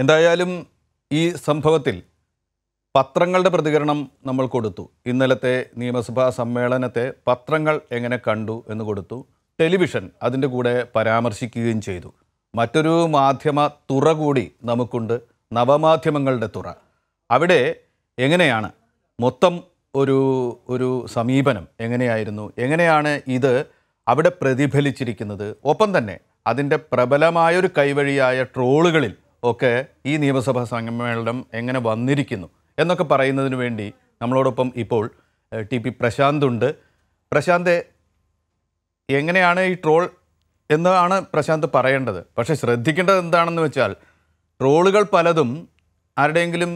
എന്തായാലും ഈ സംഭവത്തിൽ പത്രങ്ങളുടെ പ്രതികരണം നമ്മൾ കൊടുത്തു ഇന്നലത്തെ നിയമസഭാ സമ്മേളനത്തെ പത്രങ്ങൾ എങ്ങനെ കണ്ടു എന്ന് കൊടുത്തു ടെലിവിഷൻ അതിൻ്റെ കൂടെ പരാമർശിക്കുകയും ചെയ്തു മറ്റൊരു മാധ്യമ തുറ കൂടി നമുക്കുണ്ട് നവമാധ്യമങ്ങളുടെ തുറ അവിടെ എങ്ങനെയാണ് മൊത്തം ഒരു ഒരു സമീപനം എങ്ങനെയായിരുന്നു എങ്ങനെയാണ് ഇത് അവിടെ പ്രതിഫലിച്ചിരിക്കുന്നത് ഒപ്പം തന്നെ അതിൻ്റെ പ്രബലമായൊരു കൈവഴിയായ ട്രോളുകളിൽ ഒക്കെ ഈ നിയമസഭാ സമ്മേളനം എങ്ങനെ വന്നിരിക്കുന്നു എന്നൊക്കെ പറയുന്നതിന് വേണ്ടി നമ്മളോടൊപ്പം ഇപ്പോൾ ടി പി പ്രശാന്ത് ഉണ്ട് പ്രശാന്ത് എങ്ങനെയാണ് ഈ ട്രോൾ എന്നാണ് പ്രശാന്ത് പറയേണ്ടത് പക്ഷേ ശ്രദ്ധിക്കേണ്ടത് എന്താണെന്ന് വെച്ചാൽ ട്രോളുകൾ പലതും ആരുടെയെങ്കിലും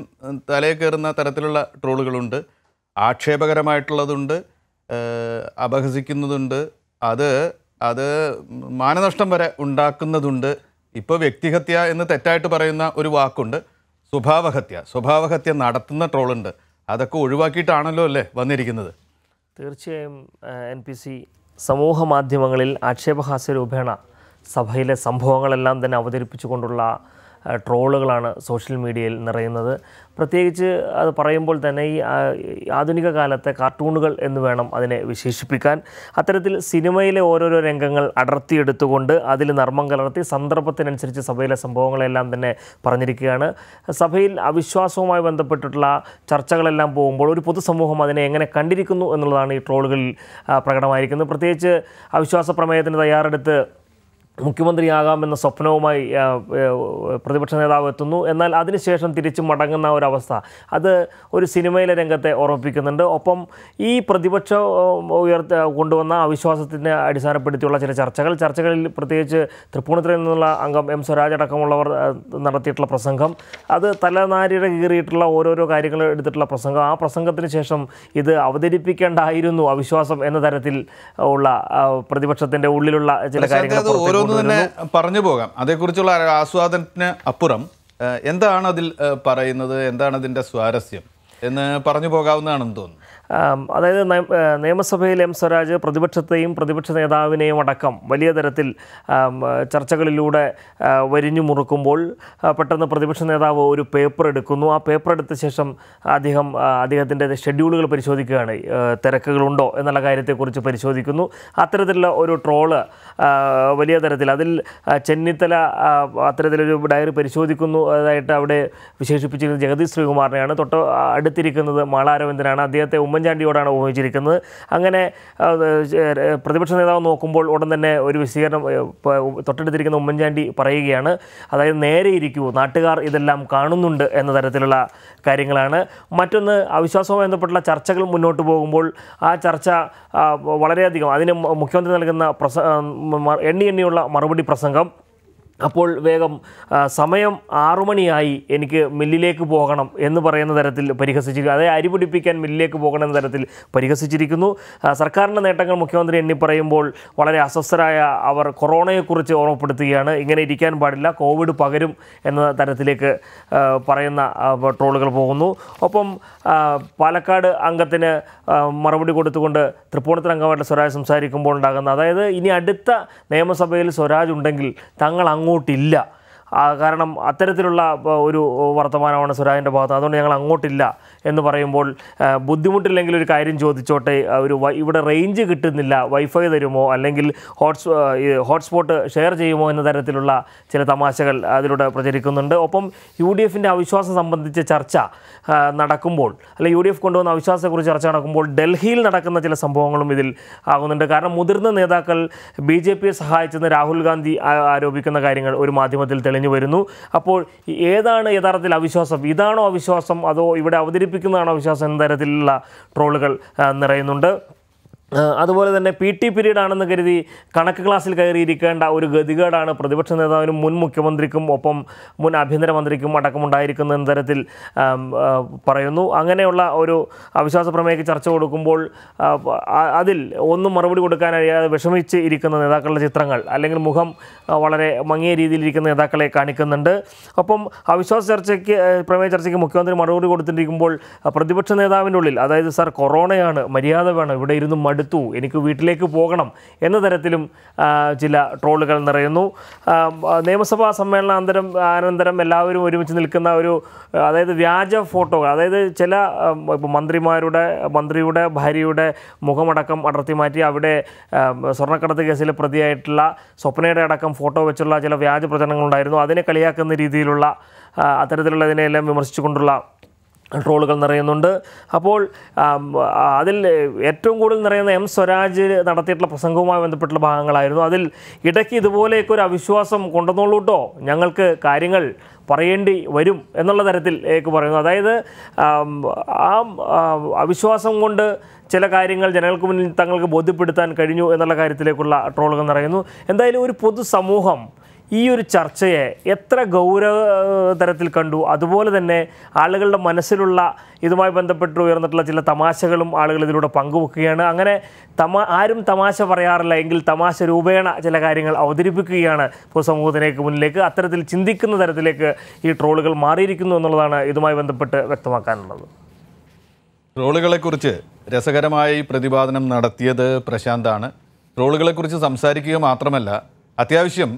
തലയിൽ കയറുന്ന തരത്തിലുള്ള ട്രോളുകളുണ്ട് ആക്ഷേപകരമായിട്ടുള്ളതുണ്ട് അപഹസിക്കുന്നതുണ്ട് അത് അത് മാനനഷ്ടം വരെ ഉണ്ടാക്കുന്നതുണ്ട് ഇപ്പോൾ വ്യക്തിഹത്യ എന്ന് തെറ്റായിട്ട് പറയുന്ന ഒരു വാക്കുണ്ട് സ്വഭാവഹത്യ സ്വഭാവഹത്യ നടത്തുന്ന ട്രോളുണ്ട് അതൊക്കെ ഒഴിവാക്കിയിട്ടാണല്ലോ അല്ലേ വന്നിരിക്കുന്നത് തീർച്ചയായും എൻ പി സി സമൂഹ മാധ്യമങ്ങളിൽ ആക്ഷേപഹാസ്യ രൂപേണ സഭയിലെ സംഭവങ്ങളെല്ലാം തന്നെ അവതരിപ്പിച്ചുകൊണ്ടുള്ള ട്രോളുകളാണ് സോഷ്യൽ മീഡിയയിൽ നിറയുന്നത് പ്രത്യേകിച്ച് അത് പറയുമ്പോൾ തന്നെ ഈ ആധുനിക കാലത്തെ കാർട്ടൂണുകൾ എന്ന് വേണം അതിനെ വിശേഷിപ്പിക്കാൻ അത്തരത്തിൽ സിനിമയിലെ ഓരോരോ രംഗങ്ങൾ അടർത്തിയെടുത്തുകൊണ്ട് അതിൽ നർമ്മം കലർത്തി സന്ദർഭത്തിനനുസരിച്ച് സഭയിലെ സംഭവങ്ങളെല്ലാം തന്നെ പറഞ്ഞിരിക്കുകയാണ് സഭയിൽ അവിശ്വാസവുമായി ബന്ധപ്പെട്ടിട്ടുള്ള ചർച്ചകളെല്ലാം പോകുമ്പോൾ ഒരു പൊതുസമൂഹം അതിനെ എങ്ങനെ കണ്ടിരിക്കുന്നു എന്നുള്ളതാണ് ഈ ട്രോളുകളിൽ പ്രകടമായിരിക്കുന്നത് പ്രത്യേകിച്ച് അവിശ്വാസ പ്രമേയത്തിന് തയ്യാറെടുത്ത് മുഖ്യമന്ത്രിയാകാമെന്ന സ്വപ്നവുമായി പ്രതിപക്ഷ നേതാവ് എത്തുന്നു എന്നാൽ അതിനുശേഷം തിരിച്ചു മടങ്ങുന്ന ഒരവസ്ഥ അത് ഒരു സിനിമയിലെ രംഗത്തെ ഓർമ്മിപ്പിക്കുന്നുണ്ട് ഒപ്പം ഈ പ്രതിപക്ഷ ഉയർത്ത കൊണ്ടുവന്ന അവിശ്വാസത്തിനെ അടിസ്ഥാനപ്പെടുത്തിയുള്ള ചില ചർച്ചകൾ ചർച്ചകളിൽ പ്രത്യേകിച്ച് തൃപ്പൂണിത്തുറയിൽ നിന്നുള്ള അംഗം എം സ്വരാജ് അടക്കമുള്ളവർ നടത്തിയിട്ടുള്ള പ്രസംഗം അത് തലനാരിയുടെ കീറിയിട്ടുള്ള ഓരോരോ കാര്യങ്ങൾ എടുത്തിട്ടുള്ള പ്രസംഗം ആ പ്രസംഗത്തിന് ശേഷം ഇത് അവതരിപ്പിക്കേണ്ടായിരുന്നു അവിശ്വാസം എന്ന തരത്തിൽ ഉള്ള പ്രതിപക്ഷത്തിൻ്റെ ഉള്ളിലുള്ള ചില കാര്യങ്ങൾ തന്നെ പറഞ്ഞു പോകാം അതേക്കുറിച്ചുള്ള ആസ്വാദനത്തിന് അപ്പുറം എന്താണ് അതിൽ പറയുന്നത് എന്താണ് അതിൻ്റെ സ്വാരസ്യം എന്ന് പറഞ്ഞു പോകാവുന്നതാണെന്ന് തോന്നുന്നു അതായത് നിയമസഭയിൽ എം സ്വരാജ് പ്രതിപക്ഷത്തെയും പ്രതിപക്ഷ നേതാവിനെയും അടക്കം വലിയ തരത്തിൽ ചർച്ചകളിലൂടെ വരിഞ്ഞു മുറുക്കുമ്പോൾ പെട്ടെന്ന് പ്രതിപക്ഷ നേതാവ് ഒരു പേപ്പർ എടുക്കുന്നു ആ പേപ്പർ എടുത്ത ശേഷം അദ്ദേഹം അദ്ദേഹത്തിൻ്റെ ഷെഡ്യൂളുകൾ പരിശോധിക്കുകയാണ് തിരക്കുകളുണ്ടോ എന്നുള്ള കാര്യത്തെക്കുറിച്ച് പരിശോധിക്കുന്നു അത്തരത്തിലുള്ള ഒരു ട്രോള് വലിയ തരത്തിൽ അതിൽ ചെന്നിത്തല അത്തരത്തിലൊരു ഡയറി പരിശോധിക്കുന്നു അതായിട്ട് അവിടെ വിശേഷിപ്പിച്ചിരുന്നത് ജഗദീഷ് ശ്രീകുമാറിനെയാണ് തൊട്ട് അടുത്തിരിക്കുന്നത് മാളാരവിന്ദനാണ് അദ്ദേഹത്തെ ഉമ്മൻ ഉമ്മൻചാണ്ടിയോടാണ് ഉപയോഗിച്ചിരിക്കുന്നത് അങ്ങനെ പ്രതിപക്ഷ നേതാവ് നോക്കുമ്പോൾ ഉടൻ തന്നെ ഒരു വിശദീകരണം തൊട്ടടുത്തിരിക്കുന്ന ഉമ്മൻചാണ്ടി പറയുകയാണ് അതായത് നേരെ ഇരിക്കൂ നാട്ടുകാർ ഇതെല്ലാം കാണുന്നുണ്ട് എന്ന തരത്തിലുള്ള കാര്യങ്ങളാണ് മറ്റൊന്ന് അവിശ്വാസവുമായി ബന്ധപ്പെട്ടുള്ള ചർച്ചകൾ മുന്നോട്ട് പോകുമ്പോൾ ആ ചർച്ച വളരെയധികം അതിന് മുഖ്യമന്ത്രി നൽകുന്ന പ്രസ എണ്ണി എണ്ണിയുള്ള മറുപടി പ്രസംഗം അപ്പോൾ വേഗം സമയം ആറുമണിയായി എനിക്ക് മില്ലിലേക്ക് പോകണം എന്ന് പറയുന്ന തരത്തിൽ പരിഹസിച്ചിരിക്കുന്നു അതായത് അരി പിടിപ്പിക്കാൻ മില്ലിലേക്ക് പോകണം എന്ന തരത്തിൽ പരിഹസിച്ചിരിക്കുന്നു സർക്കാരിൻ്റെ നേട്ടങ്ങൾ മുഖ്യമന്ത്രി എണ്ണി പറയുമ്പോൾ വളരെ അസ്വസ്ഥരായ അവർ കൊറോണയെക്കുറിച്ച് ഓർമ്മപ്പെടുത്തുകയാണ് ഇങ്ങനെ ഇരിക്കാൻ പാടില്ല കോവിഡ് പകരും എന്ന തരത്തിലേക്ക് പറയുന്ന ട്രോളുകൾ പോകുന്നു ഒപ്പം പാലക്കാട് അംഗത്തിന് മറുപടി കൊടുത്തുകൊണ്ട് തൃപ്പൂണിത്തറ അംഗമായിട്ട് സ്വരാജ് സംസാരിക്കുമ്പോൾ ഉണ്ടാകുന്ന അതായത് ഇനി അടുത്ത നിയമസഭയിൽ സ്വരാജ് ഉണ്ടെങ്കിൽ തങ്ങൾ അങ്ങോട്ട് അങ്ങോട്ടില്ല കാരണം അത്തരത്തിലുള്ള ഒരു വർത്തമാനമാണ് സ്വരാജിൻ്റെ ഭാഗത്ത് അതുകൊണ്ട് ഞങ്ങൾ അങ്ങോട്ടില്ല എന്ന് പറയുമ്പോൾ ബുദ്ധിമുട്ടില്ലെങ്കിൽ ഒരു കാര്യം ചോദിച്ചോട്ടെ ഒരു ഇവിടെ റേഞ്ച് കിട്ടുന്നില്ല വൈഫൈ തരുമോ അല്ലെങ്കിൽ ഹോട്ട്സ് ഹോട്ട്സ്പോട്ട് ഷെയർ ചെയ്യുമോ എന്ന തരത്തിലുള്ള ചില തമാശകൾ അതിലൂടെ പ്രചരിക്കുന്നുണ്ട് ഒപ്പം യു ഡി എഫിൻ്റെ അവിശ്വാസം സംബന്ധിച്ച ചർച്ച നടക്കുമ്പോൾ അല്ലെ യു ഡി എഫ് കൊണ്ടുവന്ന അവിശ്വാസത്തെക്കുറിച്ച് ചർച്ച നടക്കുമ്പോൾ ഡൽഹിയിൽ നടക്കുന്ന ചില സംഭവങ്ങളും ഇതിൽ ആകുന്നുണ്ട് കാരണം മുതിർന്ന നേതാക്കൾ ബി ജെ പിയെ സഹായിച്ചെന്ന് രാഹുൽ ഗാന്ധി ആരോപിക്കുന്ന കാര്യങ്ങൾ ഒരു മാധ്യമത്തിൽ തെളിഞ്ഞു കഴിഞ്ഞു വരുന്നു അപ്പോൾ ഏതാണ് യഥാർത്ഥത്തിൽ അവിശ്വാസം ഇതാണോ അവിശ്വാസം അതോ ഇവിടെ അവതരിപ്പിക്കുന്നതാണോ അവിശ്വാസം എന്ന തരത്തിലുള്ള ട്രോളുകൾ നിറയുന്നുണ്ട് അതുപോലെ തന്നെ പി ടി പിരീഡ് ആണെന്ന് കരുതി കണക്ക് ക്ലാസ്സിൽ കയറിയിരിക്കേണ്ട ഒരു ഗതികേടാണ് പ്രതിപക്ഷ നേതാവിനും മുൻ മുഖ്യമന്ത്രിക്കും ഒപ്പം മുൻ ആഭ്യന്തരമന്ത്രിക്കും അടക്കമുണ്ടായിരിക്കുന്ന തരത്തിൽ പറയുന്നു അങ്ങനെയുള്ള ഒരു അവിശ്വാസ പ്രമേയക്ക് ചർച്ച കൊടുക്കുമ്പോൾ അതിൽ ഒന്നും മറുപടി കൊടുക്കാൻ കഴിയാതെ വിഷമിച്ച് ഇരിക്കുന്ന നേതാക്കളുടെ ചിത്രങ്ങൾ അല്ലെങ്കിൽ മുഖം വളരെ മങ്ങിയ രീതിയിൽ ഇരിക്കുന്ന നേതാക്കളെ കാണിക്കുന്നുണ്ട് ഒപ്പം അവിശ്വാസ ചർച്ചയ്ക്ക് പ്രമേയ ചർച്ചയ്ക്ക് മുഖ്യമന്ത്രി മറുപടി കൊടുത്തിരിക്കുമ്പോൾ പ്രതിപക്ഷ നേതാവിൻ്റെ ഉള്ളിൽ അതായത് സാർ കൊറോണയാണ് മര്യാദ വേണം ഇവിടെ ഇരുന്ന് മടു എടുത്തു എനിക്ക് വീട്ടിലേക്ക് പോകണം എന്ന തരത്തിലും ചില ട്രോളുകൾ നിറയുന്നു നിയമസഭാ സമ്മേളനാന്തരം അനന്തരം എല്ലാവരും ഒരുമിച്ച് നിൽക്കുന്ന ഒരു അതായത് വ്യാജ ഫോട്ടോ അതായത് ചില മന്ത്രിമാരുടെ മന്ത്രിയുടെ ഭാര്യയുടെ മുഖമടക്കം അടർത്തി മാറ്റി അവിടെ സ്വർണ്ണക്കടത്ത് കേസിൽ പ്രതിയായിട്ടുള്ള സ്വപ്നയുടെ അടക്കം ഫോട്ടോ വെച്ചുള്ള ചില വ്യാജ പ്രചരണങ്ങളുണ്ടായിരുന്നു അതിനെ കളിയാക്കുന്ന രീതിയിലുള്ള അത്തരത്തിലുള്ളതിനെല്ലാം വിമർശിച്ചുകൊണ്ടുള്ള ട്രോളുകൾ നിറയുന്നുണ്ട് അപ്പോൾ അതിൽ ഏറ്റവും കൂടുതൽ നിറയുന്ന എം സ്വരാജ് നടത്തിയിട്ടുള്ള പ്രസംഗവുമായി ബന്ധപ്പെട്ടുള്ള ഭാഗങ്ങളായിരുന്നു അതിൽ ഇടയ്ക്ക് ഇതുപോലെയൊക്കെ ഒരു അവിശ്വാസം കൊണ്ടുവന്നോളൂ കേട്ടോ ഞങ്ങൾക്ക് കാര്യങ്ങൾ പറയേണ്ടി വരും എന്നുള്ള തരത്തിൽ പറയുന്നു അതായത് ആ അവിശ്വാസം കൊണ്ട് ചില കാര്യങ്ങൾ ജനങ്ങൾക്ക് മുന്നിൽ തങ്ങൾക്ക് ബോധ്യപ്പെടുത്താൻ കഴിഞ്ഞു എന്നുള്ള കാര്യത്തിലേക്കുള്ള ട്രോളുകൾ നിറയുന്നു എന്തായാലും ഒരു പൊതുസമൂഹം ഈ ഒരു ചർച്ചയെ എത്ര ഗൗരവ തരത്തിൽ കണ്ടു അതുപോലെ തന്നെ ആളുകളുടെ മനസ്സിലുള്ള ഇതുമായി ബന്ധപ്പെട്ട് ഉയർന്നിട്ടുള്ള ചില തമാശകളും ആളുകൾ ഇതിലൂടെ പങ്കുവെക്കുകയാണ് അങ്ങനെ തമാ ആരും തമാശ പറയാറില്ല എങ്കിൽ തമാശ രൂപേണ ചില കാര്യങ്ങൾ അവതരിപ്പിക്കുകയാണ് ഇപ്പോൾ സമൂഹത്തിലേക്ക് മുന്നിലേക്ക് അത്തരത്തിൽ ചിന്തിക്കുന്ന തരത്തിലേക്ക് ഈ ട്രോളുകൾ മാറിയിരിക്കുന്നു എന്നുള്ളതാണ് ഇതുമായി ബന്ധപ്പെട്ട് വ്യക്തമാക്കാനുള്ളത് ട്രോളുകളെക്കുറിച്ച് രസകരമായി പ്രതിപാദനം നടത്തിയത് പ്രശാന്താണ് ട്രോളുകളെക്കുറിച്ച് സംസാരിക്കുക മാത്രമല്ല അത്യാവശ്യം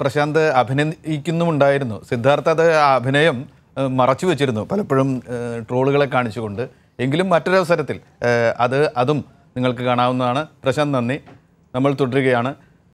പ്രശാന്ത് അഭിനയിക്കുന്നുമുണ്ടായിരുന്നു സിദ്ധാർത്ഥ അത് അഭിനയം മറച്ചു വെച്ചിരുന്നു പലപ്പോഴും ട്രോളുകളെ കാണിച്ചുകൊണ്ട് എങ്കിലും മറ്റൊരവസരത്തിൽ അത് അതും നിങ്ങൾക്ക് കാണാവുന്നതാണ് പ്രശാന്ത് നന്ദി നമ്മൾ തുടരുകയാണ്